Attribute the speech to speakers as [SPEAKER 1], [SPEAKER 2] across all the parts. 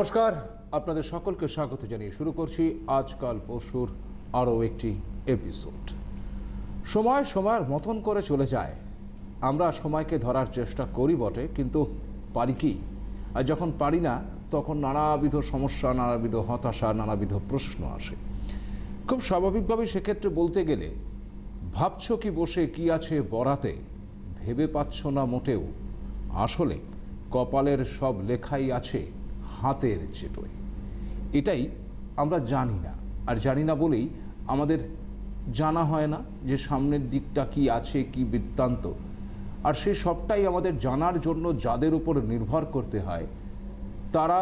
[SPEAKER 1] নমস্কার আপনাদের সকলকে স্বাগত জানিয়ে শুরু করছি আজকাল পরশুর আরও একটি এপিসোড সময় সময়ের মতন করে চলে যায় আমরা সময়কে ধরার চেষ্টা করি বটে কিন্তু পারি কি আর যখন পারি না তখন নানাবিধ সমস্যা নানাবিধ হতাশা নানাবিধ প্রশ্ন আসে খুব স্বাভাবিকভাবেই সেক্ষেত্রে বলতে গেলে ভাবছ কি বসে কি আছে বরাতে ভেবে পাচ্ছ না মোটেও আসলে কপালের সব লেখাই আছে হাতের চেটোয় এটাই আমরা জানি না আর জানি না বলেই আমাদের জানা হয় না যে সামনের দিকটা কি আছে কি বৃত্তান্ত আর সে সবটাই আমাদের জানার জন্য যাদের উপর নির্ভর করতে হয় তারা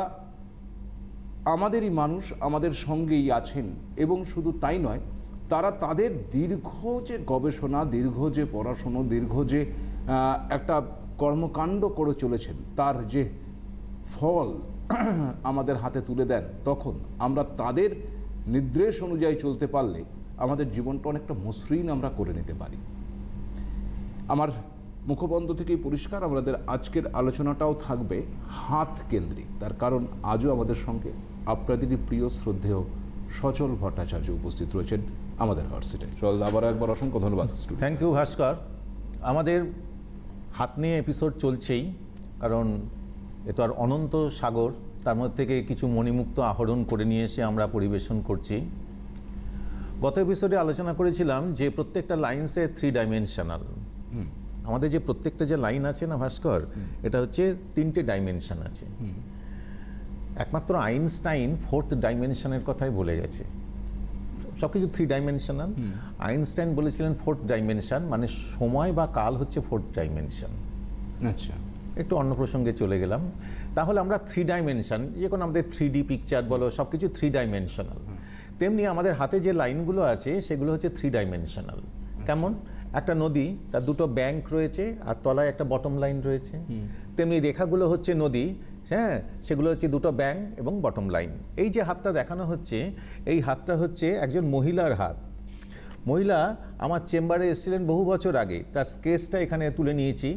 [SPEAKER 1] আমাদেরই মানুষ আমাদের সঙ্গেই আছেন এবং শুধু তাই নয় তারা তাদের দীর্ঘ যে গবেষণা দীর্ঘ যে পড়াশুনো দীর্ঘ যে একটা কর্মকাণ্ড করে চলেছেন তার যে ফল আমাদের হাতে তুলে দেন তখন আমরা তাদের নির্দেশ অনুযায়ী চলতে পারলে আমাদের জীবনটা অনেকটা মসৃণ আমরা করে নিতে পারি আমার মুখবন্ধ থেকেই পরিষ্কার আমাদের আজকের আলোচনাটাও থাকবে হাত কেন্দ্রিক তার কারণ আজও আমাদের সঙ্গে আপনাদেরই প্রিয় শ্রদ্ধেয় সচল ভট্টাচার্য উপস্থিত রয়েছেন আমাদের হর্সিটে চল আবার একবার অসংখ্য ধন্যবাদ থ্যাংক ইউ ভাস্কর
[SPEAKER 2] আমাদের হাত নিয়ে এপিসোড চলছেই কারণ এ তো আর অনন্ত সাগর তার মধ্যে থেকে কিছু মণিমুক্ত আহরণ করে নিয়ে এসে আমরা পরিবেশন করছি গত এপিসোডে আলোচনা করেছিলাম যে প্রত্যেকটা লাইনসে থ্রি ডাইমেনশনাল আমাদের যে প্রত্যেকটা যে লাইন আছে না ভাস্কর এটা হচ্ছে তিনটে ডাইমেনশন আছে একমাত্র আইনস্টাইন ফোর্থ ডাইমেনশনের কথাই বলে গেছে সব কিছু থ্রি ডাইমেনশনাল আইনস্টাইন বলেছিলেন ফোর্থ ডাইমেনশন মানে সময় বা কাল হচ্ছে ফোর্থ ডাইমেনশন আচ্ছা একটু অন্য প্রসঙ্গে চলে গেলাম তাহলে আমরা থ্রি ডাইমেনশান যে কোনো আমাদের থ্রি ডি পিকচার বলো সব কিছু থ্রি ডাইমেনশনাল তেমনি আমাদের হাতে যে লাইনগুলো আছে সেগুলো হচ্ছে থ্রি ডাইমেনশনাল কেমন একটা নদী তার দুটো ব্যাংক রয়েছে আর তলায় একটা বটম লাইন রয়েছে তেমনি রেখাগুলো হচ্ছে নদী হ্যাঁ সেগুলো হচ্ছে দুটো ব্যাংক এবং বটম লাইন এই যে হাতটা দেখানো হচ্ছে এই হাতটা হচ্ছে একজন মহিলার হাত মহিলা আমার চেম্বারে এসেছিলেন বহু বছর আগে তার স্কেচটা এখানে তুলে নিয়েছি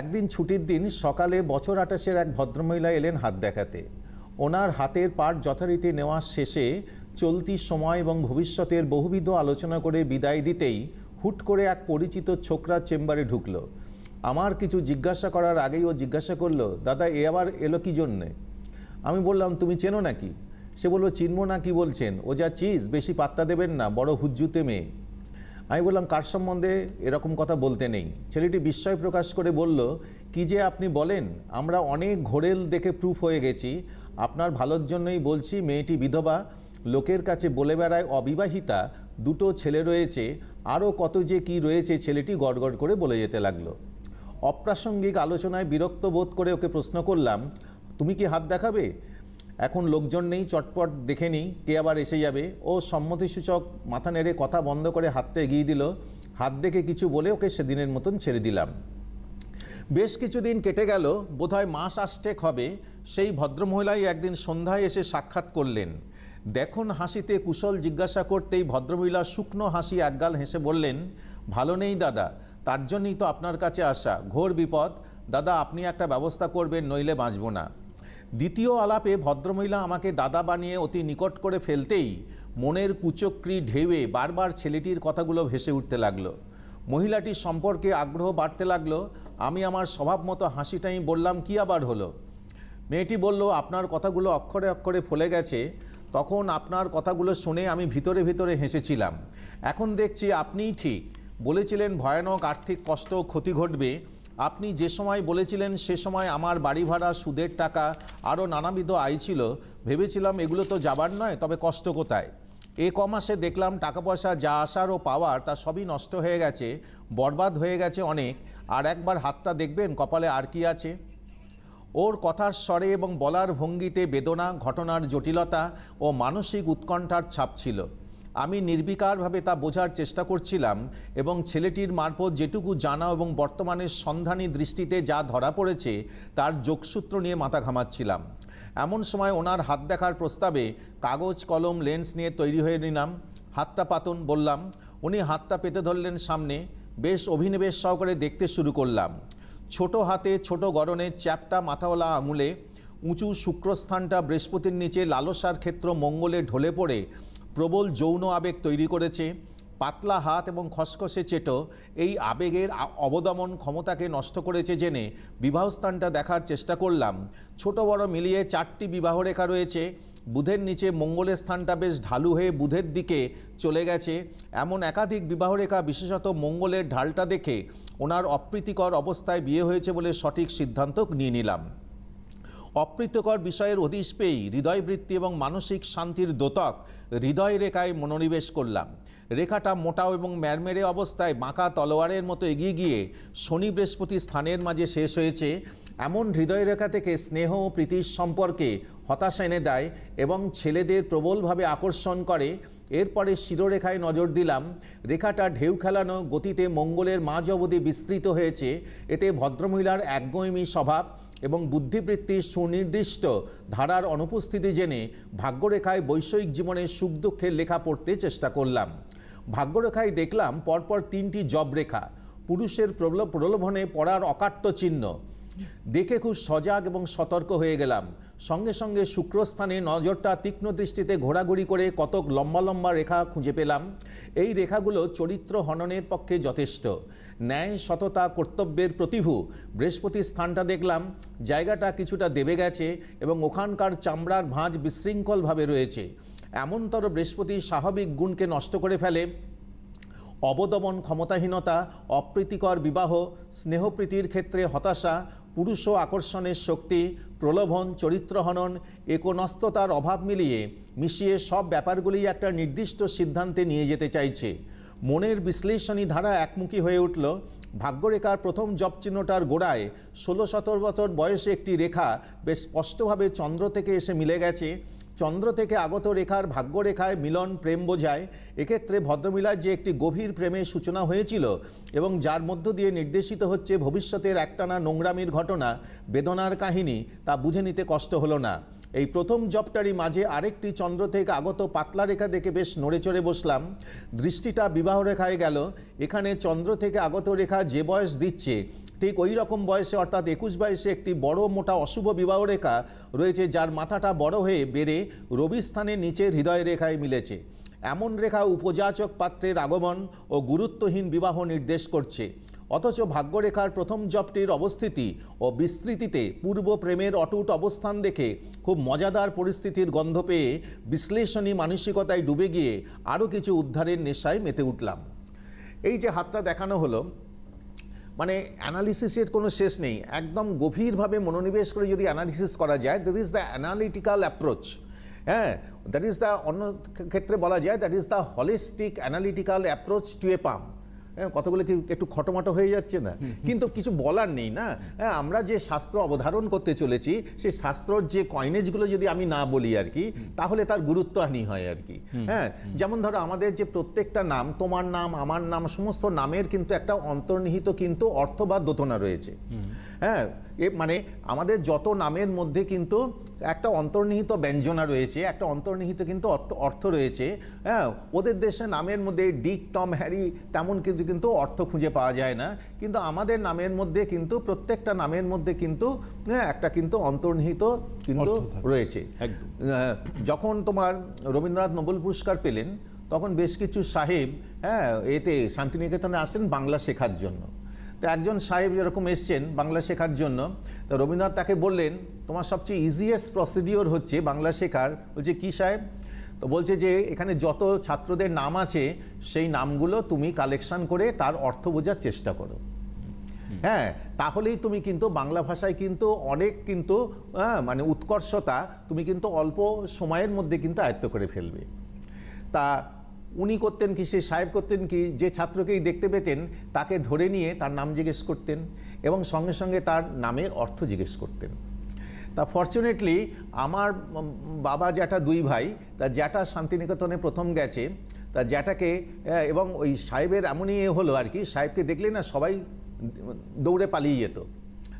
[SPEAKER 2] একদিন ছুটির দিন সকালে বছর আটাশের এক ভদ্রমহিলা এলেন হাত দেখাতে ওনার হাতের পাঠ যথারীতি নেওয়া শেষে চলতি সময় এবং ভবিষ্যতের বহুবিধ আলোচনা করে বিদায় দিতেই হুট করে এক পরিচিত ছোকরা চেম্বারে ঢুকল আমার কিছু জিজ্ঞাসা করার আগেই ও জিজ্ঞাসা করলো দাদা এ আবার এলো কি জন্যে আমি বললাম তুমি চেনো নাকি সে বললো চিনব না কি বলছেন ও যা চিজ বেশি পাত্তা দেবেন না বড় হুজ্জুতে মেয়ে আমি বললাম কার সম্বন্ধে এরকম কথা বলতে নেই ছেলেটি বিস্ময় প্রকাশ করে বলল কি যে আপনি বলেন আমরা অনেক ঘোরেল দেখে প্রুফ হয়ে গেছি আপনার ভালোর জন্যই বলছি মেয়েটি বিধবা লোকের কাছে বলে বেড়ায় অবিবাহিতা দুটো ছেলে রয়েছে আরও কত যে কি রয়েছে ছেলেটি গড়গড় করে বলে যেতে লাগলো অপ্রাসঙ্গিক আলোচনায় বিরক্ত বোধ করে ওকে প্রশ্ন করলাম তুমি কি হাত দেখাবে এখন লোকজন নেই চটপট দেখে নিই কে আবার এসে যাবে ও সম্মতিসূচক মাথা নেড়ে কথা বন্ধ করে হাতটা এগিয়ে দিল হাত দেখে কিছু বলে ওকে সেদিনের মতন ছেড়ে দিলাম বেশ কিছুদিন কেটে গেল বোধহয় মাস আষ্টেক হবে সেই ভদ্রমহিলাই একদিন সন্ধ্যায় এসে সাক্ষাৎ করলেন দেখুন হাসিতে কুশল জিজ্ঞাসা করতেই ভদ্রমহিলা শুকনো হাসি একগাল হেসে বললেন ভালো নেই দাদা তার জন্যই তো আপনার কাছে আসা ঘোর বিপদ দাদা আপনি একটা ব্যবস্থা করবেন নইলে বাঁচব না দ্বিতীয় আলাপে ভদ্রমহিলা আমাকে দাদা বানিয়ে অতি নিকট করে ফেলতেই মনের কুচক্রি ঢেউয়ে বারবার ছেলেটির কথাগুলো ভেসে উঠতে লাগলো মহিলাটির সম্পর্কে আগ্রহ বাড়তে লাগলো আমি আমার স্বভাব মতো হাসিটাই বললাম কি আবার হলো মেয়েটি বলল আপনার কথাগুলো অক্ষরে অক্ষরে ফলে গেছে তখন আপনার কথাগুলো শুনে আমি ভিতরে ভিতরে হেসেছিলাম এখন দেখছি আপনিই ঠিক বলেছিলেন ভয়ানক আর্থিক কষ্ট ক্ষতি ঘটবে আপনি যে সময় বলেছিলেন সে সময় আমার বাড়ি ভাড়া সুদের টাকা আরও নানাবিধ আয় ছিল ভেবেছিলাম এগুলো তো যাবার নয় তবে কষ্ট কোথায় এ কমাসে দেখলাম টাকা পয়সা যা আসার ও পাওয়ার তা সবই নষ্ট হয়ে গেছে বরবাদ হয়ে গেছে অনেক আর একবার হাতটা দেখবেন কপালে আর কি আছে ওর কথার স্বরে এবং বলার ভঙ্গিতে বেদনা ঘটনার জটিলতা ও মানসিক উৎকণ্ঠার ছাপ ছিল আমি নির্বিকারভাবে তা বোঝার চেষ্টা করছিলাম এবং ছেলেটির মারফত যেটুকু জানা এবং বর্তমানে সন্ধানী দৃষ্টিতে যা ধরা পড়েছে তার যোগসূত্র নিয়ে মাথা ঘামাচ্ছিলাম এমন সময় ওনার হাত দেখার প্রস্তাবে কাগজ কলম লেন্স নিয়ে তৈরি হয়ে নিলাম হাতটা পাতন বললাম উনি হাতটা পেতে ধরলেন সামনে বেশ অভিনিবেশ সহকারে দেখতে শুরু করলাম ছোট হাতে ছোট গরনে চ্যাপটা মাথাওয়ালা আঙুলে উঁচু শুক্রস্থানটা বৃহস্পতির নিচে লালসার ক্ষেত্র মঙ্গলে ঢলে পড়ে প্রবল যৌন আবেগ তৈরি করেছে পাতলা হাত এবং খসখসে চেটো এই আবেগের অবদমন ক্ষমতাকে নষ্ট করেছে জেনে বিবাহস্থানটা দেখার চেষ্টা করলাম ছোট বড় মিলিয়ে চারটি বিবাহরেখা রয়েছে বুধের নিচে মঙ্গলের স্থানটা বেশ ঢালু হয়ে বুধের দিকে চলে গেছে এমন একাধিক বিবাহরেখা বিশেষত মঙ্গলের ঢালটা দেখে ওনার অপ্রীতিকর অবস্থায় বিয়ে হয়েছে বলে সঠিক সিদ্ধান্ত নিয়ে নিলাম অপ্রীতকর বিষয়ের অধীশ পেয়েই হৃদয়বৃত্তি এবং মানসিক শান্তির দোতক হৃদয় রেখায় মনোনিবেশ করলাম রেখাটা মোটাও এবং ম্যারমেরে অবস্থায় বাঁকা তলোয়ারের মতো এগিয়ে গিয়ে শনি বৃহস্পতি স্থানের মাঝে শেষ হয়েছে এমন হৃদয় রেখা থেকে স্নেহ ও প্রীতির সম্পর্কে হতাশা এনে দেয় এবং ছেলেদের প্রবলভাবে আকর্ষণ করে এরপরে শিরোরেখায় নজর দিলাম রেখাটা ঢেউ খেলানো গতিতে মঙ্গলের মাঝ অবধি বিস্তৃত হয়েছে এতে ভদ্রমহিলার একগৈমী স্বভাব এবং বুদ্ধিবৃত্তির সুনির্দিষ্ট ধারার অনুপস্থিতি জেনে ভাগ্যরেখায় বৈষয়িক জীবনের সুখ দুঃখের লেখা পড়তে চেষ্টা করলাম ভাগ্যরেখায় দেখলাম পরপর তিনটি জব রেখা পুরুষের প্রলোভনে পড়ার অকাট্য চিহ্ন দেখে খুব সজাগ এবং সতর্ক হয়ে গেলাম সঙ্গে সঙ্গে শুক্রস্থানে নজরটা তীক্ষ্ণ দৃষ্টিতে ঘোরাঘুরি করে কতক লম্বা লম্বা রেখা খুঁজে পেলাম এই রেখাগুলো চরিত্র হননের পক্ষে যথেষ্ট ন্যায় সততা কর্তব্যের প্রতিভু বৃহস্পতির স্থানটা দেখলাম জায়গাটা কিছুটা দেবে গেছে এবং ওখানকার চামড়ার ভাঁজ বিশৃঙ্খলভাবে রয়েছে এমনতর বৃহস্পতি স্বাভাবিক গুণকে নষ্ট করে ফেলে অবদমন ক্ষমতাহীনতা অপ্রীতিকর বিবাহ স্নেহপ্রীতির ক্ষেত্রে হতাশা পুরুষ আকর্ষণের শক্তি প্রলোভন চরিত্রহনন একনস্ততার অভাব মিলিয়ে মিশিয়ে সব ব্যাপারগুলি একটা নির্দিষ্ট সিদ্ধান্তে নিয়ে যেতে চাইছে মনের বিশ্লেষণী ধারা একমুখী হয়ে উঠল ভাগ্যরেখার প্রথম জপচিহ্নটার গোড়ায় ষোলো সতেরো বছর বয়সে একটি রেখা বেশ স্পষ্টভাবে চন্দ্র থেকে এসে মিলে গেছে চন্দ্র থেকে আগত রেখার ভাগ্যরেখায় মিলন প্রেম বোঝায় এক্ষেত্রে ভদ্রমিলার যে একটি গভীর প্রেমের সূচনা হয়েছিল এবং যার মধ্য দিয়ে নির্দেশিত হচ্ছে ভবিষ্যতের একটানা নোংরামির ঘটনা বেদনার কাহিনী তা বুঝে নিতে কষ্ট হলো না এই প্রথম জপটারি মাঝে আরেকটি চন্দ্র থেকে আগত পাতলা রেখা দেখে বেশ নড়েচড়ে বসলাম দৃষ্টিটা বিবাহ রেখায় গেল এখানে চন্দ্র থেকে আগত রেখা যে বয়স দিচ্ছে ঠিক ওই রকম বয়সে অর্থাৎ একুশ বয়সে একটি বড় মোটা অশুভ বিবাহ রেখা রয়েছে যার মাথাটা বড় হয়ে বেড়ে রবিস্থানের নিচে হৃদয় রেখায় মিলেছে এমন রেখা উপজাচক পাত্রের আগমন ও গুরুত্বহীন বিবাহ নির্দেশ করছে অথচ ভাগ্যরেখার প্রথম জপটির অবস্থিতি ও বিস্তৃতিতে পূর্ব প্রেমের অটুট অবস্থান দেখে খুব মজাদার পরিস্থিতির গন্ধ পেয়ে বিশ্লেষণী মানসিকতায় ডুবে গিয়ে আরও কিছু উদ্ধারের নেশায় মেতে উঠলাম এই যে হাতটা দেখানো হলো মানে অ্যানালিসিসের কোনো শেষ নেই একদম গভীরভাবে মনোনিবেশ করে যদি অ্যানালিসিস করা যায় that is the analytical approach হ্যাঁ দ্যাট ইজ দ্য অন্য ক্ষেত্রে বলা যায় that is the holistic analytical approach to a পাম্প হ্যাঁ, কতগুলো কি একটু খটোমাটো হয়ে যাচ্ছে না কিন্তু কিছু বলার নেই না হ্যাঁ, আমরা যে শাস্ত্র অবধারণ করতে চলেছি সেই শাস্ত্রর যে কয়নেজগুলো যদি আমি না বলি আর কি তাহলে তার গুরুত্বহানি হয় আর কি হ্যাঁ যেমন ধরো আমাদের যে প্রত্যেকটা নাম তোমার নাম আমার নাম সমস্ত নামের কিন্তু একটা অন্তর্নিহিত কিন্তু অর্থ বা দোতনা রয়েছে হ্যাঁ এ মানে আমাদের যত নামের মধ্যে কিন্তু একটা অন্তর্নিহিত ব্যঞ্জনা রয়েছে একটা অন্তর্নিহিত কিন্তু অর্থ রয়েছে হ্যাঁ ওদের দেশে নামের মধ্যে ডিক টম হ্যারি তেমন কিন্তু কিন্তু অর্থ খুঁজে পাওয়া যায় না কিন্তু আমাদের নামের মধ্যে কিন্তু প্রত্যেকটা নামের মধ্যে কিন্তু হ্যাঁ, একটা কিন্তু অন্তর্নিহিত কিন্তু রয়েছে যখন তোমার রবীন্দ্রনাথ নোবেল পুরস্কার পেলেন তখন বেশ কিছু সাহেব হ্যাঁ এতে শান্তিনিকেতনে আসেন বাংলা শেখার জন্য তো একজন সাহেব যেরকম এসছেন বাংলা শেখার জন্য তো রবীন্দ্রনাথ তাকে বললেন তোমার সবচেয়ে ইজিয়েস্ট প্রসিডিওর হচ্ছে বাংলা শেখার বলছে কী সাহেব তো বলছে যে এখানে যত ছাত্রদের নাম আছে সেই নামগুলো তুমি কালেকশন করে তার অর্থ বোঝার চেষ্টা করো হ্যাঁ তাহলেই তুমি কিন্তু বাংলা ভাষায় কিন্তু অনেক কিন্তু মানে উৎকর্ষতা তুমি কিন্তু অল্প সময়ের মধ্যে কিন্তু আয়ত্ত করে ফেলবে তা উনি করতেন কি সে সাহেব করতেন কি যে ছাত্রকেই দেখতে পেতেন তাকে ধরে নিয়ে তার নাম জিজ্ঞেস করতেন এবং সঙ্গে সঙ্গে তার নামের অর্থ জিজ্ঞেস করতেন তা ফর্চুনেটলি আমার বাবা জ্যাঠা দুই ভাই তা জ্যাঠা শান্তিনিকেতনে প্রথম গেছে তা জ্যাঠাকে এবং ওই সাহেবের এমনই হলো আর কি সাহেবকে দেখলে না সবাই দৌড়ে পালিয়ে যেত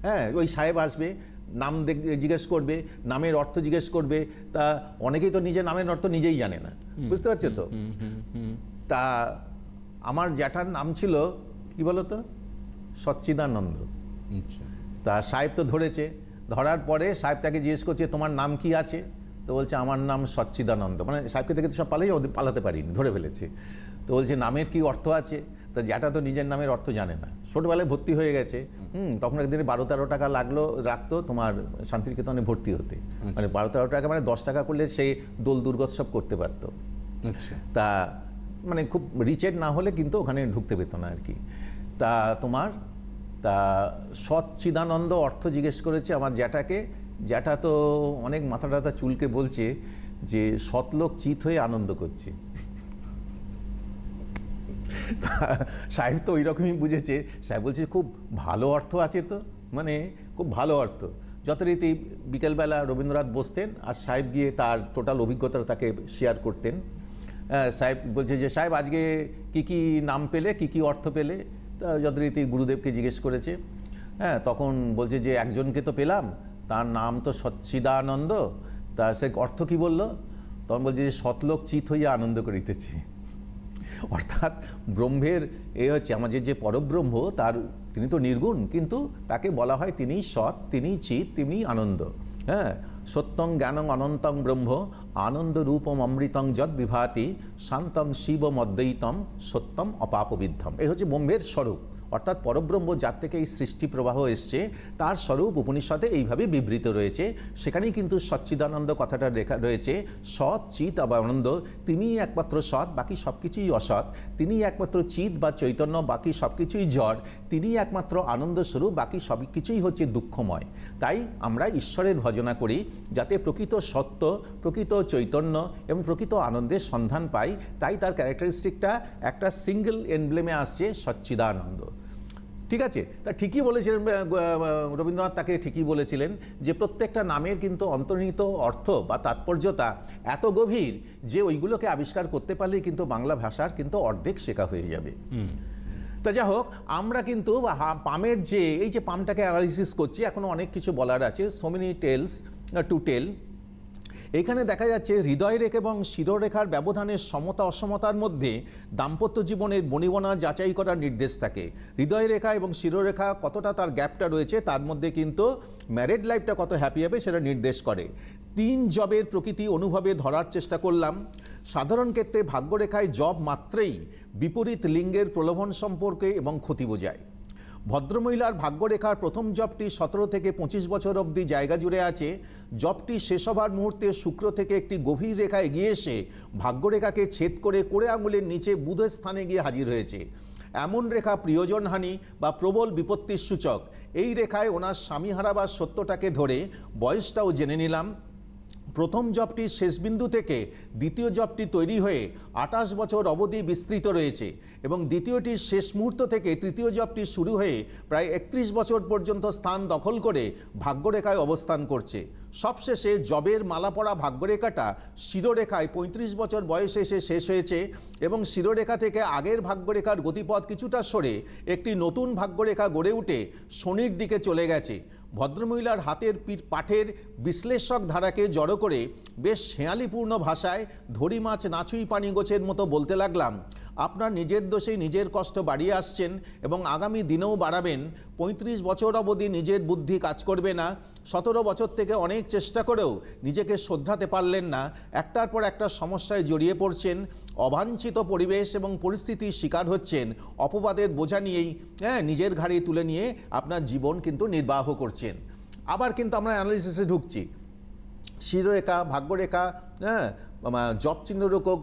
[SPEAKER 2] হ্যাঁ ওই সাহেব আসবে নাম জিজ্ঞেস করবে নামের অর্থ জিজ্ঞেস করবে তা অনেকেই তো নিজের নামের অর্থ নিজেই জানে না বুঝতে পারছো তো তা আমার জ্যাঠার নাম ছিল কি বলতো সচ্চিদানন্দ আচ্ছা। তা সাহেব তো ধরেছে ধরার পরে সাহেব তাকে জিজ্ঞেস করছে তোমার নাম কি আছে তো বলছে আমার নাম সচ্চিদানন্দ মানে সাহেবকে দেখে তো সব পালাই ওদের পালাতে পারিনি ধরে ফেলেছে তো বলছে নামের কি অর্থ আছে তা জ্যাঠা তো নিজের নামের অর্থ জানে না ছোটবেলায় ভর্তি হয়ে গেছে হুম তখন একদিনে বারো তেরো টাকা লাগলো রাখতো তোমার শান্তিনিকেতনে ভর্তি হতে আচ্ছা। মানে বারো তেরো টাকা মানে দশ টাকা করলে সে দোল দুর্গোৎসব করতে পারত আচ্ছা। তা মানে খুব রিচের না হলে কিন্তু ওখানে ঢুকতে পেত না আর কি তা তোমার তা সচ্চিদানন্দ অর্থ জিজ্ঞেস করেছে আমার জ্যাঠাকে জ্যাঠা তো অনেক মাথা টাথা চুলকে বলছে যে সৎলোক চিত হয়ে আনন্দ করছে তা সাহেব তো ওই রকমই বুঝেছে সাহেব বলছে খুব ভালো অর্থ আছে তো মানে খুব ভালো অর্থ যথারীতি বিকেলবেলা রবীন্দ্রনাথ বসতেন আর সাহেব গিয়ে তার টোটাল অভিজ্ঞতা তাকে শেয়ার করতেন সাহেব বলছে যে সাহেব আজকে কি কি নাম পেলে কি কি অর্থ পেলে যথারীতি গুরুদেবকে জিজ্ঞেস করেছে হ্যাঁ তখন বলছে যে একজনকে তো পেলাম তার নাম তো সচ্চিদানন্দ তা সে অর্থ কি বলল তখন বলছে যে সৎলোক চিত হইয়া আনন্দ করিতেছি অর্থাৎ ব্রহ্মের এ হচ্ছে আমাদের যে পরব্রহ্ম তার তিনি তো নির্গুণ কিন্তু তাকে বলা হয় তিনি সৎ তিনি চিৎ তিনি আনন্দ হ্যাঁ সত্যং জ্ঞানং অনন্তং ব্রহ্ম আনন্দ রূপম অমৃতং যদ বিভাতি শান্তং শিবম অদ্বৈতম সত্যম অপাপবিদ্ধম এই হচ্ছে ব্রহ্মের স্বরূপ অর্থাৎ পরব্রহ্ম যার থেকে এই সৃষ্টি প্রবাহ এসছে তার স্বরূপ উপনিষদে এইভাবে বিবৃত রয়েছে সেখানেই কিন্তু সচ্চিদানন্দ কথাটা লেখা রয়েছে সৎ চিত আনন্দ তিনিই একমাত্র সৎ বাকি সব কিছুই অসৎ তিনি একমাত্র চিত বা চৈতন্য বাকি সব কিছুই জড় তিনি একমাত্র আনন্দ স্বরূপ বাকি সব কিছুই হচ্ছে দুঃখময় তাই আমরা ঈশ্বরের ভজনা করি যাতে প্রকৃত সত্য প্রকৃত চৈতন্য এবং প্রকৃত আনন্দের সন্ধান পাই তাই তার ক্যারেক্টারিস্টিকটা একটা সিঙ্গেল এনব্লেমে আসছে সচ্চিদানন্দ ঠিক আছে তা ঠিকই বলেছিলেন রবীন্দ্রনাথ তাকে ঠিকই বলেছিলেন যে প্রত্যেকটা নামের কিন্তু অন্তর্নিহিত অর্থ বা তাৎপর্যতা এত গভীর যে ওইগুলোকে আবিষ্কার করতে পারলেই কিন্তু বাংলা ভাষার কিন্তু অর্ধেক শেখা হয়ে যাবে তা যা হোক আমরা কিন্তু পামের যে এই যে পামটাকে অ্যানালিসিস করছি এখনও অনেক কিছু বলার আছে so many tales to tell এখানে দেখা যাচ্ছে হৃদয়রেখা এবং শিরোরেখার ব্যবধানের সমতা অসমতার মধ্যে দাম্পত্য জীবনের বনিবনা যাচাই করার নির্দেশ থাকে হৃদয়রেখা এবং শিরোরেখা কতটা তার গ্যাপটা রয়েছে তার মধ্যে কিন্তু ম্যারেড লাইফটা কত হ্যাপি হবে সেটা নির্দেশ করে তিন জবের প্রকৃতি অনুভবে ধরার চেষ্টা করলাম সাধারণ ক্ষেত্রে ভাগ্যরেখায় জব মাত্রেই বিপরীত লিঙ্গের প্রলোভন সম্পর্কে এবং ক্ষতি বোঝায় ভদ্রমহিলার ভাগ্যরেখার প্রথম জবটি সতেরো থেকে পঁচিশ বছর অবধি জায়গা জুড়ে আছে জবটি শেষ হবার মুহূর্তে শুক্র থেকে একটি গভীর রেখা এগিয়ে এসে ভাগ্যরেখাকে ছেদ করে কোড়ে আঙুলের নিচে বুধের স্থানে গিয়ে হাজির হয়েছে এমন রেখা প্রিয়জনহানি বা প্রবল বিপত্তির সূচক এই রেখায় ওনার স্বামী হারাবার সত্যটাকে ধরে বয়সটাও জেনে নিলাম প্রথম জবটি শেষ বিন্দু থেকে দ্বিতীয় জবটি তৈরি হয়ে আটাশ বছর অবধি বিস্তৃত রয়েছে এবং দ্বিতীয়টির শেষ মুহূর্ত থেকে তৃতীয় জবটি শুরু হয়ে প্রায় একত্রিশ বছর পর্যন্ত স্থান দখল করে ভাগ্যরেখায় অবস্থান করছে সবশেষে জবের মালা পড়া ভাগ্যরেখাটা শিরোরেখায় ৩৫ বছর বয়সে এসে শেষ হয়েছে এবং শিরোরেখা থেকে আগের ভাগ্যরেখার গতিপথ কিছুটা সরে একটি নতুন ভাগ্যরেখা গড়ে উঠে শনির দিকে চলে গেছে ভদ্রমহিলার হাতের পিঠ পাঠের বিশ্লেষক ধারাকে জড়ো করে বেশ হেঁয়ালিপূর্ণ ভাষায় ধরি মাছ নাচুই পানি গোছের মতো বলতে লাগলাম আপনার নিজের দোষে নিজের কষ্ট বাড়িয়ে আসছেন এবং আগামী দিনেও বাড়াবেন ৩৫ বছর অবধি নিজের বুদ্ধি কাজ করবে না সতেরো বছর থেকে অনেক চেষ্টা করেও নিজেকে শ্রদ্ধাতে পারলেন না একটার পর একটা সমস্যায় জড়িয়ে পড়ছেন অবাঞ্ছিত পরিবেশ এবং পরিস্থিতির শিকার হচ্ছেন অপবাদের বোঝা নিয়েই হ্যাঁ নিজের ঘাড়ে তুলে নিয়ে আপনার জীবন কিন্তু নির্বাহ করছেন আবার কিন্তু আমরা অ্যানালিসিসে ঢুকছি শিররেখা ভাগ্যরেখা হ্যাঁ জব চিহ্নরূপক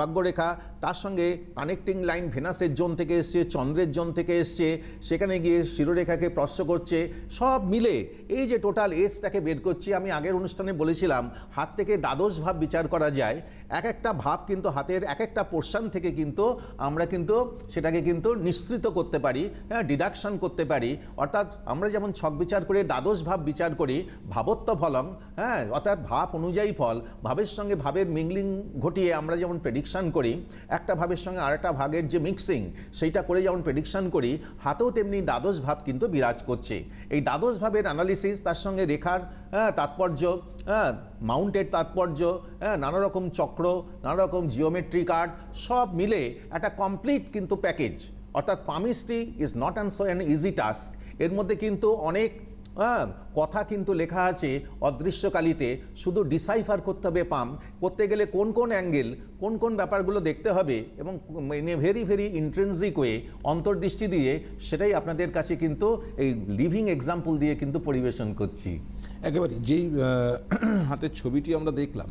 [SPEAKER 2] ভাগ্যরেখা তার সঙ্গে কানেক্টিং লাইন ভেনাসের জোন থেকে এসছে চন্দ্রের জোন থেকে এসছে সেখানে গিয়ে শিরোরেখাকে প্রশ্ন করছে সব মিলে এই যে টোটাল এজটাকে বের করছি আমি আগের অনুষ্ঠানে বলেছিলাম হাত থেকে দ্বাদশ ভাব বিচার করা যায় এক একটা ভাব কিন্তু হাতের এক একটা পোর্শান থেকে কিন্তু আমরা কিন্তু সেটাকে কিন্তু নিঃসৃত করতে পারি হ্যাঁ ডিডাকশন করতে পারি অর্থাৎ আমরা যেমন ছক বিচার করে দ্বাদশ ভাব বিচার করি ভাবত্ব ফলং হ্যাঁ অর্থাৎ ভাব অনুযায়ী ফল ভাবের সঙ্গে ভাব ভাবের মিংলিং ঘটিয়ে আমরা যেমন প্রেডিকশান করি একটা ভাবের সঙ্গে আরেকটা ভাগের যে মিক্সিং সেইটা করে যেমন প্রেডিকশান করি হাতেও তেমনি দ্বাদশ ভাব কিন্তু বিরাজ করছে এই দ্বাদশ ভাবের অ্যানালিসিস তার সঙ্গে রেখার হ্যাঁ, তাৎপর্য হ্যাঁ মাউন্টের তাৎপর্য হ্যাঁ নানা রকম চক্র নানা রকম জিওমেট্রি কার্ড সব মিলে একটা কমপ্লিট কিন্তু প্যাকেজ অর্থাৎ palmistry is not an so an easy task এর মধ্যে কিন্তু অনেক হ্যাঁ কথা কিন্তু লেখা আছে অদৃশ্যকালীতে শুধু ডিসাইফার করতে হবে পাম করতে গেলে কোন কোন অ্যাঙ্গেল কোন কোন ব্যাপারগুলো দেখতে হবে এবং ভেরি ভেরি ইন্ট্রেন্সিক হয়ে অন্তর্দৃষ্টি দিয়ে সেটাই আপনাদের
[SPEAKER 1] কাছে কিন্তু এই লিভিং এক্সাম্পল দিয়ে কিন্তু পরিবেশন করছি একেবারে যেই হাতের ছবিটি আমরা দেখলাম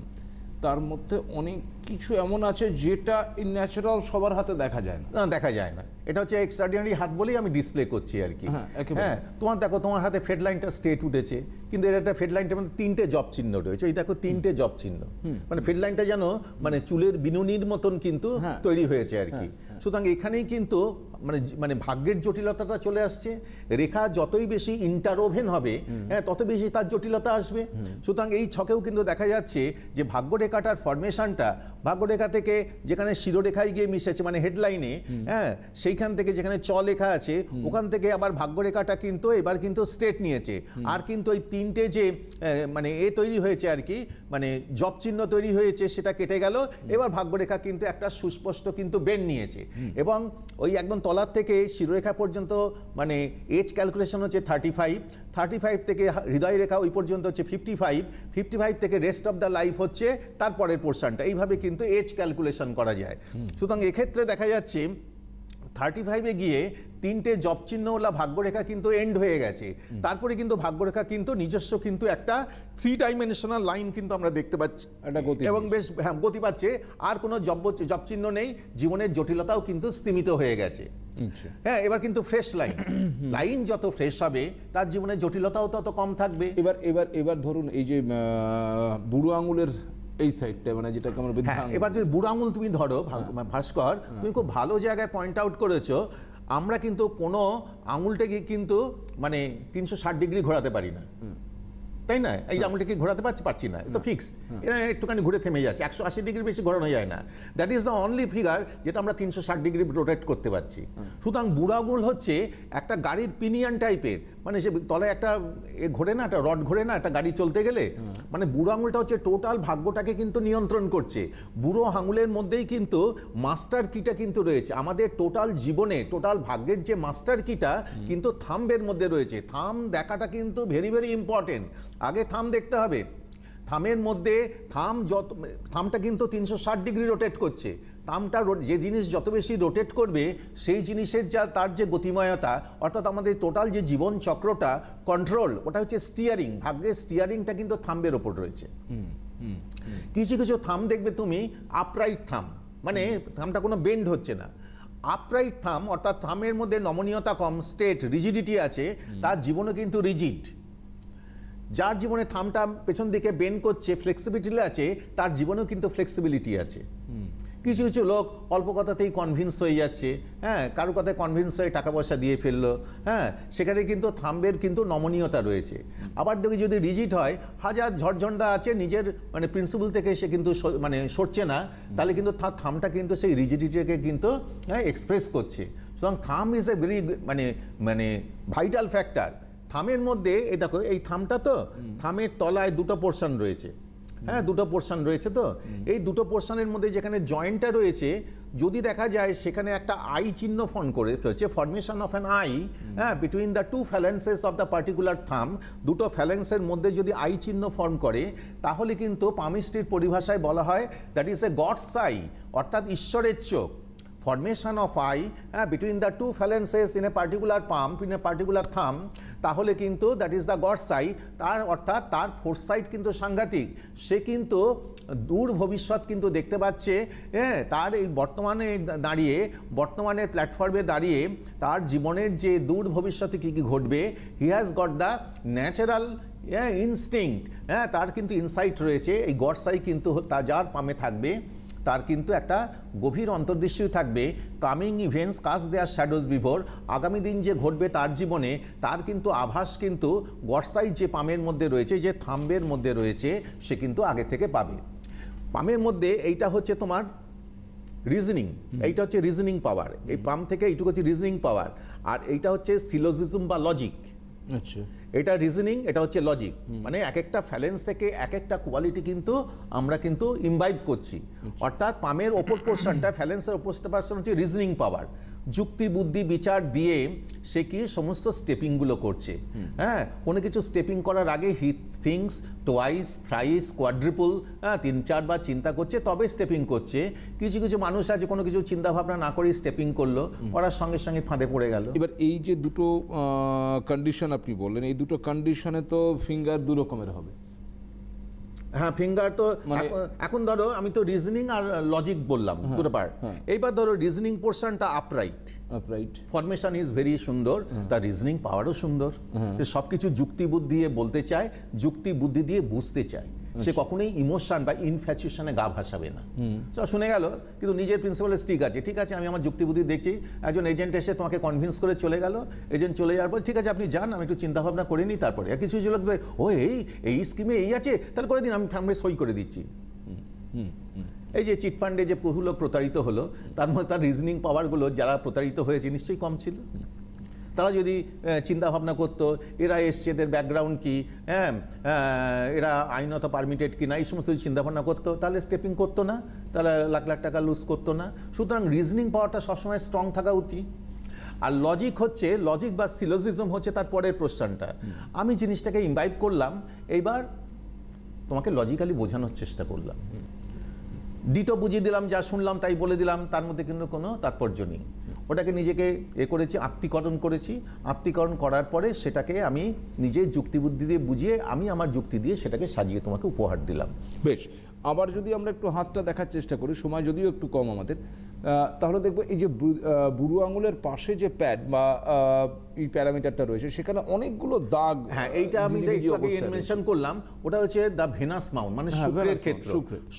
[SPEAKER 1] তার মধ্যে অনেক কিছু এমন আছে যেটা ইন ন্যাচারাল সবার হাতে দেখা যায়
[SPEAKER 2] না দেখা যায় না এটা হচ্ছে এক্সট্রাডিনারি হাত বলেই আমি ডিসপ্লে করছি আর কি হ্যাঁ, হ্যাঁ তোমার দেখো তোমার হাতে ফেড লাইনটা উঠেছে কিন্তু এর একটা ফেড লাইনটার মানে তিনটে জব চিহ্ন রয়েছে এই দেখো তিনটে জব চিহ্ন মানে ফেড লাইনটা যেন মানে চুলের বিনুনির মতন কিন্তু হ্যাঁ। তৈরি হয়েছে আর কি হ্যাঁ, সুতরাং এখানেই কিন্তু মানে মানে ভাগ্যের জটিলতাটা চলে আসছে রেখা যতই বেশি ইন্টারোভেন হবে হ্যাঁ তত বেশি তার জটিলতা আসবে সুতরাং এই ছকেও কিন্তু দেখা যাচ্ছে যে ভাগ্যরেখাটার ফরমেশনটা ভাগ্যরেখা থেকে যেখানে শিরোরেখায় গিয়ে মিশেছে মানে হেডলাইনে হ্যাঁ সেইখান থেকে যেখানে চ লেখা আছে ওখান থেকে আবার ভাগ্যরেখাটা কিন্তু এবার কিন্তু স্টেট নিয়েছে আর কিন্তু ওই তিনটে যে মানে এ তৈরি হয়েছে আর কি মানে জব চিহ্ন তৈরি হয়েছে সেটা কেটে গেল এবার ভাগ্যরেখা কিন্তু একটা সুস্পষ্ট কিন্তু বেন নিয়েছে এবং ওই একদম কলার থেকে শিরোরেখা পর্যন্ত মানে এজ ক্যালকুলেশন হচ্ছে থার্টি ফাইভ থার্টি ফাইভ থেকে হৃদয় রেখা ওই পর্যন্ত হচ্ছে ফিফটি ফাইভ ফিফটি ফাইভ থেকে রেস্ট অফ দ্য লাইফ হচ্ছে তারপরের পোর্শনটা এইভাবে কিন্তু এজ ক্যালকুলেশন করা যায় সুতরাং এক্ষেত্রে দেখা যাচ্ছে থার্টি ফাইভে গিয়ে তিনটে জব ভাগ্যরেখা কিন্তু এন্ড হয়ে গেছে তারপরে কিন্তু ভাগ্যরেখা কিন্তু নিজস্ব কিন্তু একটা থ্রি ডাইমেনশনাল লাইন কিন্তু আমরা দেখতে পাচ্ছি এবং বেশ হ্যাঁ গতি পাচ্ছে আর কোনো জব জব চিহ্ন নেই জীবনের জটিলতাও কিন্তু স্তীমিত হয়ে গেছে আচ্ছা। হ্যাঁ এবার কিন্তু ফ্রেশ লাইন লাইন যত ফ্রেশ হবে তার জীবনে জটিলতাও তত কম থাকবে এবার এবার এবার ধরুন এই যে বুড়ো আঙুলের এই সাইডটা মানে যেটাকে আমরা হ্যাঁ, এবার যদি বুড়ো আঙুল তুমি ধরো হ্যাঁ। ভাস্কর হ্যাঁ। তুমি খুব ভালো জায়গায় পয়েন্ট আউট করেছো আমরা কিন্তু কোনো আঙুলটাকে কিন্তু মানে তিনশো ডিগ্রি ঘোরাতে পারি না তাই না এই যে হ্যাঁ। আঙুলটাকে ঘোরাতে পারছি পারছি না তো ফিক্স এটা একটুখানি ঘুরে থেমে যাচ্ছে একশো আশি ডিগ্রি বেশি ঘোরানো যায় না that is the only figure যেটা আমরা তিনশো ষাট ডিগ্রি রোটেট করতে পারছি হ্যাঁ। সুতরাং বুড়াগুল আঙুল হচ্ছে একটা গাড়ির পিনিয়ন টাইপের মানে সে তলায় একটা এ ঘোরে না একটা রড ঘোরে না একটা গাড়ি চলতে গেলে হ্যাঁ। মানে বুড়ো আঙুলটা হচ্ছে টোটাল ভাগ্যটাকে কিন্তু নিয়ন্ত্রণ করছে বুড়ো আঙুলের মধ্যেই কিন্তু মাস্টার কিটা কিন্তু রয়েছে আমাদের টোটাল জীবনে টোটাল ভাগ্যের যে মাস্টার কিটা কিন্তু থাম্বের মধ্যে রয়েছে থাম দেখাটা কিন্তু ভেরি ভেরি ইম্পর্টেন্ট আগে থাম দেখতে হবে থামের মধ্যে থাম যত থামটা কিন্তু তিনশো ষাট ডিগ্রি রোটেট করছে থামটা যে জিনিস যত বেশি রোটেট করবে সেই জিনিসের যা তার যে গতিময়তা অর্থাৎ আমাদের টোটাল যে জীবন চক্রটা কন্ট্রোল ওটা হচ্ছে স্টিয়ারিং ভাগ্যের স্টিয়ারিংটা কিন্তু থাম্বের ওপর রয়েছে কিছু কিছু থাম দেখবে তুমি আপরাইট থাম মানে থামটা কোনো বেন্ড হচ্ছে না আপরাইট থাম অর্থাৎ থামের মধ্যে নমনীয়তা কম স্টেট রিজিডিটি আছে তার জীবনও কিন্তু রিজিড যার জীবনে থামটা পেছন দিকে বেন করছে ফ্লেক্সিবিলিটি আছে তার জীবনেও কিন্তু ফ্লেক্সিবিলিটি আছে কিছু কিছু লোক অল্প কথাতেই কনভিন্স হয়ে যাচ্ছে হ্যাঁ কারো কথায় কনভিন্স হয়ে টাকা পয়সা দিয়ে ফেললো হ্যাঁ সেখানে কিন্তু থাম্বের কিন্তু নমনীয়তা রয়েছে আবার দেখি যদি রিজিট হয় হাজার ঝড়ঝণ্ডা আছে নিজের মানে প্রিন্সিপাল থেকে সে কিন্তু মানে সরছে না তাহলে কিন্তু তার থামটা কিন্তু সেই রিজিডিটিকে কিন্তু এক্সপ্রেস হ্যাঁ, করছে সুতরাং থাম ইজ এ ভেরি মানে মানে ভাইটাল ফ্যাক্টর থামের মধ্যে এই দেখো এই থামটা তো থামের তলায় দুটো পোর্শন রয়েছে হ্যাঁ দুটো পোর্শন রয়েছে তো এই দুটো পোর্শনের মধ্যে যেখানে জয়েন্টটা রয়েছে যদি দেখা যায় সেখানে একটা আই চিহ্ন ফর্ম করে হচ্ছে ফর্মেশন অফ অ্যান আই হ্যাঁ between the two phalanges of the particular thumb দুটো ফ্যালেন্সের মধ্যে যদি আই চিহ্ন ফর্ম করে তাহলে কিন্তু পামিস্ট্রির পরিভাষায় বলা হয় that is a God's eye অর্থাৎ ঈশ্বরের চোখ ফরমেশন অফ আই হ্যাঁ between the two phalanges in a particular পাম্প ইন এ পার্টিকুলার থাম তাহলে কিন্তু that is the God's eye তার অর্থাৎ তার ফোরসাইট কিন্তু সাংঘাতিক সে কিন্তু দূর ভবিষ্যৎ কিন্তু দেখতে পাচ্ছে হ্যাঁ তার এই বর্তমানে দাঁড়িয়ে বর্তমানের প্ল্যাটফর্মে দাঁড়িয়ে তার জীবনের যে দূর ভবিষ্যতে কী কী ঘটবে he has got the natural instinct হ্যাঁ তার কিন্তু ইনসাইট রয়েছে এই গডসাই কিন্তু তা যার পামে থাকবে তার কিন্তু একটা গভীর অন্তর্দৃষ্টি থাকবে কামিং ইভেন্টস কাজ দেয়ার শ্যাডোজ বিভোর আগামী দিন যে ঘটবে তার জীবনে তার কিন্তু আভাস কিন্তু গডসাই যে পামের মধ্যে রয়েছে যে থাম্বের মধ্যে রয়েছে সে কিন্তু আগে থেকে পাবে পামের মধ্যে এইটা হচ্ছে তোমার রিজনিং এইটা হচ্ছে রিজনিং পাওয়ার এই পাম থেকে এইটুকু হচ্ছে রিজনিং পাওয়ার আর এইটা হচ্ছে সিলোজিজম বা লজিক আচ্ছা এটা রিজনিং এটা হচ্ছে লজিক মানে এক একটা ফ্যালেন্স থেকে এক একটা কোয়ালিটি কিন্তু আমরা কিন্তু ইমবাইব করছি আচ্ছা। অর্থাৎ পামের ওপর পোর্শনটা ফ্যালেন্সের ওপর পোর্শন হচ্ছে রিজনিং পাওয়ার যুক্তি বুদ্ধি বিচার দিয়ে সে কি সমস্ত স্টেপিংগুলো করছে হ্যাঁ কোনো কিছু স্টেপিং করার আগে he thinks twice thrice quadruple হ্যাঁ তিন চারবার চিন্তা করছে তবে স্টেপিং করছে কিছু কিছু মানুষ আছে কোনো কিছু চিন্তাভাবনা না করে স্টেপিং করলো ওরা সঙ্গে সঙ্গে ফাঁদে পড়ে গেল
[SPEAKER 1] এবার এই যে দুটো কন্ডিশন আপনি বললেন এই দুটো কন্ডিশনে তো ফিঙ্গার দু রকমের হবে
[SPEAKER 2] হ্যাঁ ফিঙ্গার তো মানে এখন ধরো আমি তো রিজনিং আর লজিক বললাম হ্যাঁ, দুটো পার হ্যাঁ। এইবার ধরো রিজনিং পোর্শনটা upright upright formation is very সুন্দর হ্যাঁ। তার রিজনিং পাওয়ারও সুন্দর সব কিছু যুক্তি বুদ্ধি দিয়ে বলতে চায় যুক্তি বুদ্ধি দিয়ে বুঝতে চায় সে কখনোই ইমোশন বা ইনফ্যাচুয়েশনে গা ভাসাবে না শুনে গেল কিন্তু নিজের প্রিন্সিপালের স্টিক আছে ঠিক আছে আমি আমার যুক্তিবুদ্ধি দেখছি একজন এজেন্ট এসে তোমাকে কনভিন্স করে চলে গেল এজেন্ট চলে যাওয়ার পর ঠিক আছে আপনি যান আমি একটু চিন্তাভাবনা করে নিই তারপরে আর কিছু লাগবে ও এই এই স্কিমে এই আছে তাহলে করে দিন আমি ফ্যামিলি সই করে দিচ্ছি এই যে চিটফান্ডে যে প্রহুলক প্রতারিত হলো তার মধ্যে তার রিজনিং পাওয়ারগুলো যারা প্রতারিত হয়েছে নিশ্চয়ই কম ছিল তারা যদি চিন্তাভাবনা করতো এরা এসছে এদের ব্যাকগ্রাউন্ড কী হ্যাঁ এরা আইনত পারমিটেড কি না এই সমস্ত যদি চিন্তাভাবনা করতো তাহলে স্টেপিং করতো না তারা লাখ লাখ টাকা লুজ করতো না সুতরাং রিজনিং পাওয়ারটা সবসময় স্ট্রং থাকা উচিত আর লজিক হচ্ছে লজিক বা সিলোজিজম হচ্ছে তার পরের প্রশ্নটা আমি জিনিসটাকে ইনভাইভ করলাম এইবার তোমাকে লজিক্যালি বোঝানোর চেষ্টা করলাম ডিটো বুঝিয়ে দিলাম যা শুনলাম তাই বলে দিলাম তার মধ্যে কিন্তু কোনো তাৎপর্য নেই ওটাকে নিজেকে এ করেছি আত্মীকরণ করেছি আত্মীকরণ করার পরে সেটাকে আমি নিজে যুক্তিবুদ্ধি দিয়ে বুঝিয়ে আমি আমার যুক্তি দিয়ে সেটাকে সাজিয়ে তোমাকে
[SPEAKER 1] উপহার দিলাম বেশ আবার যদি আমরা একটু হাতটা দেখার চেষ্টা করি সময় যদিও একটু কম আমাদের তাহলে দেখবো এই যে বুড়ো আঙুলের পাশে যে প্যাড বা এই প্যারামিটারটা রয়েছে সেখানে অনেকগুলো দাগ হ্যাঁ এইটা আমি মেনশন করলাম ওটা হচ্ছে দ্য
[SPEAKER 2] ভেনাস মাউন্ট মানে হ্যাঁ, শুক্রের ক্ষেত্র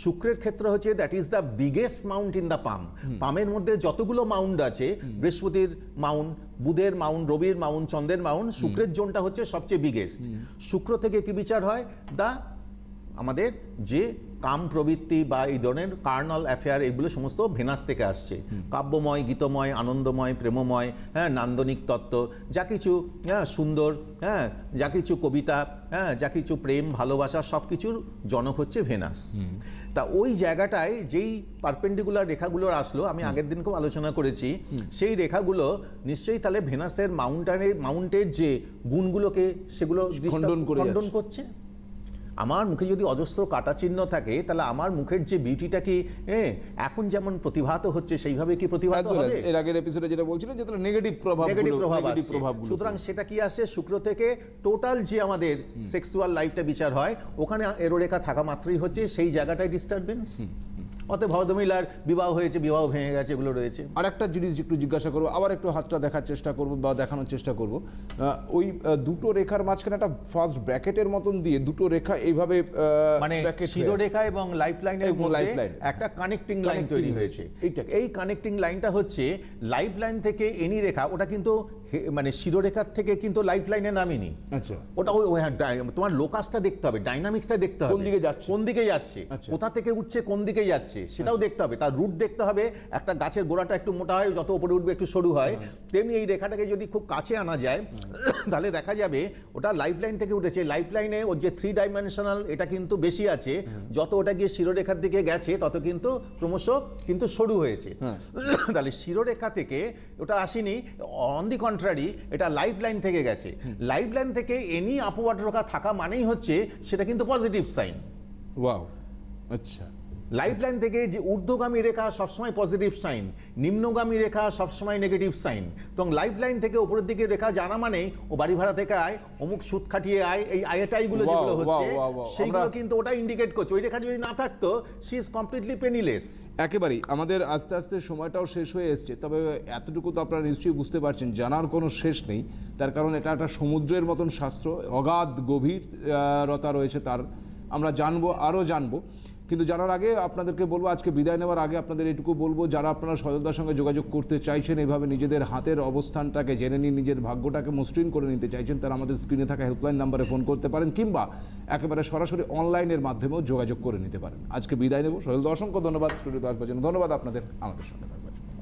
[SPEAKER 2] শুক্রের ক্ষেত্র হচ্ছে that is the biggest mount in the palm পামের মধ্যে যতগুলো মাউন্ট আছে বৃহস্পতির মাউন্ট বুধের মাউন্ট রবির মাউন্ট চন্দ্রের মাউন্ট শুক্রের জোনটা হচ্ছে সবচেয়ে বিগেস্ট শুক্র থেকে কি বিচার হয় দ্য আমাদের যে কাম প্রবৃত্তি বা এই ধরনের কার্নাল অ্যাফেয়ার এগুলো সমস্ত ভেনাস থেকে আসছে কাব্যময় গীতময় আনন্দময় প্রেমময় হ্যাঁ নান্দনিক তত্ত্ব যা কিছু হ্যাঁ সুন্দর হ্যাঁ যা কিছু কবিতা হ্যাঁ যা কিছু প্রেম ভালোবাসা সব কিছুর জনক হচ্ছে ভেনাস তা ওই জায়গাটায় যেই পারপেন্ডিকুলার রেখাগুলো আসলো আমি আগের দিন খুব আলোচনা করেছি সেই রেখাগুলো নিশ্চয়ই তাহলে ভেনাসের মাউন্টানের মাউন্টের যে গুণগুলোকে সেগুলো খণ্ডন করছে আমার মুখে যদি অজস্র কাটা চিহ্ন থাকে তাহলে আমার মুখের যে বিউটিটা কি এখন যেমন প্রতিভাত হচ্ছে সেইভাবে কি প্রতিভাত হবে এর
[SPEAKER 1] আগের এপিসোডে যেটা বলছিলেন যে নেগেটিভ প্রভাব নেগেটিভ প্রভাব সুতরাং
[SPEAKER 2] সেটা কি আসে শুক্র থেকে টোটাল যে আমাদের সেক্সুয়াল লাইফটা বিচার হয় ওখানে এরোরেখা থাকা মাত্রই হচ্ছে সেই জায়গাটায় ডিস্টারবেন্স অতএব ভদ্রমহিলার বিবাহ হয়েছে বিবাহ ভেঙে
[SPEAKER 1] গেছে এগুলো রয়েছে আর একটা জিনিস একটু জিজ্ঞাসা করবো আবার একটু হাতটা দেখার চেষ্টা করব বা দেখানোর চেষ্টা করব ওই দুটো রেখার মাঝখানে একটা ফার্স্ট ব্র্যাকেটের মতন দিয়ে দুটো রেখা এইভাবে মানে শিরোরেখা এবং লাইফ লাইনের মধ্যে একটা কানেক্টিং লাইন তৈরি হয়েছে
[SPEAKER 2] এই কানেক্টিং লাইনটা হচ্ছে লাইফ লাইন থেকে এনি রেখা ওটা কিন্তু মানে শিরোরেখার থেকে কিন্তু লাইফ লাইনে নামিনি আচ্ছা ওটা ওই হ্যাঁ, তোমার লোকাসটা দেখতে হবে ডাইনামিক্সটা দেখতে হবে কোন দিকে যাচ্ছে কোন দিকে যাচ্ছে আচ্ছা। কোথা থেকে উঠছে কোন দিকে যাচ্ছে আছে সেটাও দেখতে হবে তার রুট দেখতে হবে একটা গাছের গোড়াটা একটু মোটা হয় যত উপরে উঠবে একটু সরু হয় তেমনি এই রেখাটাকে যদি খুব কাছে আনা যায় তাহলে দেখা যাবে ওটা লাইফ লাইন থেকে উঠেছে লাইফ লাইনে ওর যে থ্রি ডাইমেনশনাল এটা কিন্তু বেশি আছে যত ওটা গিয়ে শিরোরেখার দিকে গেছে তত কিন্তু ক্রমশ কিন্তু সরু হয়েছে হ্যাঁ। তাহলে শিরোরেখা থেকে ওটা আসেনি অন দি কন্ট্রারি এটা লাইফ লাইন থেকে গেছে লাইফ লাইন থেকে এনি আপওয়ার্ড রেখা থাকা মানেই হচ্ছে সেটা কিন্তু পজিটিভ সাইন ওয়াও আচ্ছা লাইফ লাইন থেকে যে ঊর্ধ্বগামী রেখা সবসময় পজিটিভ সাইন নিম্নগামী রেখা সবসময় নেগেটিভ সাইন এবং লাইফ লাইন থেকে উপরের দিকে রেখা জানা মানে ও বাড়ি ভাড়া থেকে আয় অমুক সুদ খাটিয়ে আয় এই আয়টাইগুলো যেগুলো হচ্ছে সেইগুলো কিন্তু ওটা ইন্ডিকেট করছে ওই রেখা যদি না থাকতো শি ইজ কমপ্লিটলি পেনিলেস
[SPEAKER 1] একেবারেই আমাদের আস্তে আস্তে সময়টাও শেষ হয়ে এসছে তবে এতটুকু তো আপনারা নিশ্চয়ই বুঝতে পারছেন জানার কোনো শেষ নেই তার কারণ এটা একটা সমুদ্রের মতন শাস্ত্র অগাধ গভীরতা রয়েছে তার আমরা জানবো আরও জানবো কিন্তু জানার আগে আপনাদেরকে বলবো আজকে বিদায় নেওয়ার আগে আপনাদের এটুকু বলবো যারা আপনারা সজলদার সঙ্গে যোগাযোগ করতে চাইছেন এইভাবে নিজেদের হাতের অবস্থানটাকে জেনে নিয়ে নিজের ভাগ্যটাকে মসৃণ করে নিতে চাইছেন তারা আমাদের স্ক্রিনে থাকা হেল্পলাইন নাম্বারে ফোন করতে পারেন কিংবা একেবারে সরাসরি অনলাইনের মাধ্যমেও যোগাযোগ করে নিতে পারেন আজকে বিদায় নেব সজলদা অসংখ্য ধন্যবাদ স্টুডিওতে আসবার জন্য ধন্যবাদ আপনাদের আমাদের সঙ্গে থাকবার জন্য